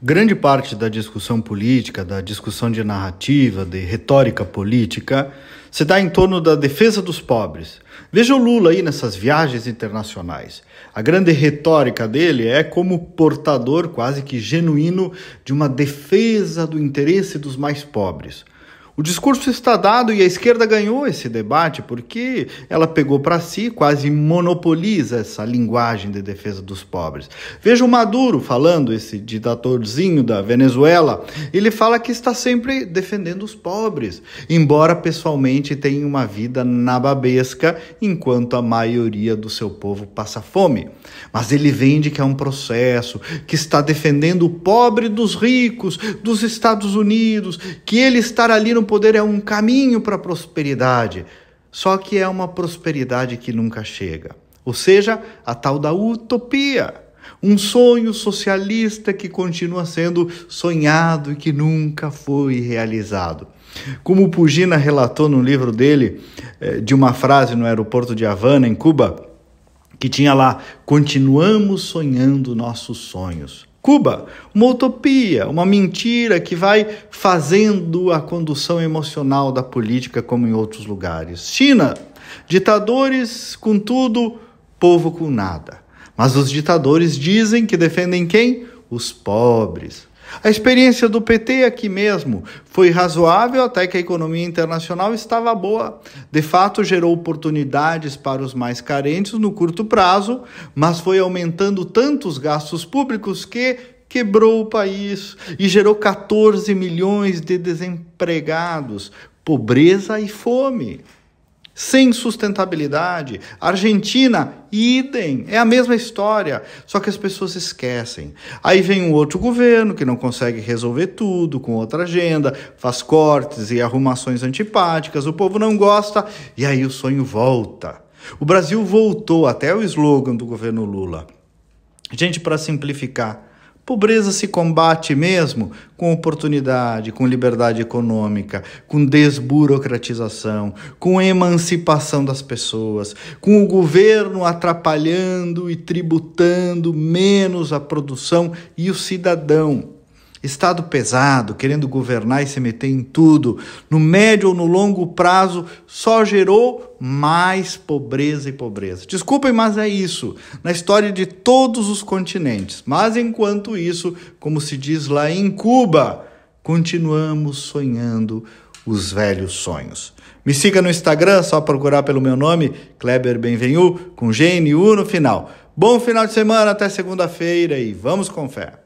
Grande parte da discussão política, da discussão de narrativa, de retórica política, se dá em torno da defesa dos pobres. Veja o Lula aí nessas viagens internacionais. A grande retórica dele é como portador quase que genuíno de uma defesa do interesse dos mais pobres. O discurso está dado e a esquerda ganhou esse debate porque ela pegou para si, quase monopoliza essa linguagem de defesa dos pobres. Veja o Maduro falando, esse ditatorzinho da Venezuela, ele fala que está sempre defendendo os pobres, embora pessoalmente tenha uma vida na babesca enquanto a maioria do seu povo passa fome. Mas ele vende que é um processo, que está defendendo o pobre dos ricos, dos Estados Unidos, que ele estar ali no poder é um caminho para a prosperidade, só que é uma prosperidade que nunca chega. Ou seja, a tal da utopia, um sonho socialista que continua sendo sonhado e que nunca foi realizado. Como Pugina relatou no livro dele, eh, de uma frase no aeroporto de Havana, em Cuba, que tinha lá: continuamos sonhando nossos sonhos. Cuba, uma utopia, uma mentira que vai fazendo a condução emocional da política como em outros lugares. China, ditadores com tudo, povo com nada. Mas os ditadores dizem que defendem quem? os pobres. A experiência do PT aqui mesmo foi razoável até que a economia internacional estava boa. De fato, gerou oportunidades para os mais carentes no curto prazo, mas foi aumentando tanto os gastos públicos que quebrou o país e gerou 14 milhões de desempregados, pobreza e fome sem sustentabilidade. Argentina, idem, é a mesma história, só que as pessoas esquecem. Aí vem um outro governo que não consegue resolver tudo com outra agenda, faz cortes e arrumações antipáticas, o povo não gosta e aí o sonho volta. O Brasil voltou até o slogan do governo Lula. Gente, para simplificar, Pobreza se combate mesmo com oportunidade, com liberdade econômica, com desburocratização, com emancipação das pessoas, com o governo atrapalhando e tributando menos a produção e o cidadão Estado pesado, querendo governar e se meter em tudo, no médio ou no longo prazo, só gerou mais pobreza e pobreza. Desculpem, mas é isso, na história de todos os continentes. Mas enquanto isso, como se diz lá em Cuba, continuamos sonhando os velhos sonhos. Me siga no Instagram, só procurar pelo meu nome, Kleber Benvenu, com GNU no final. Bom final de semana, até segunda-feira e vamos com fé.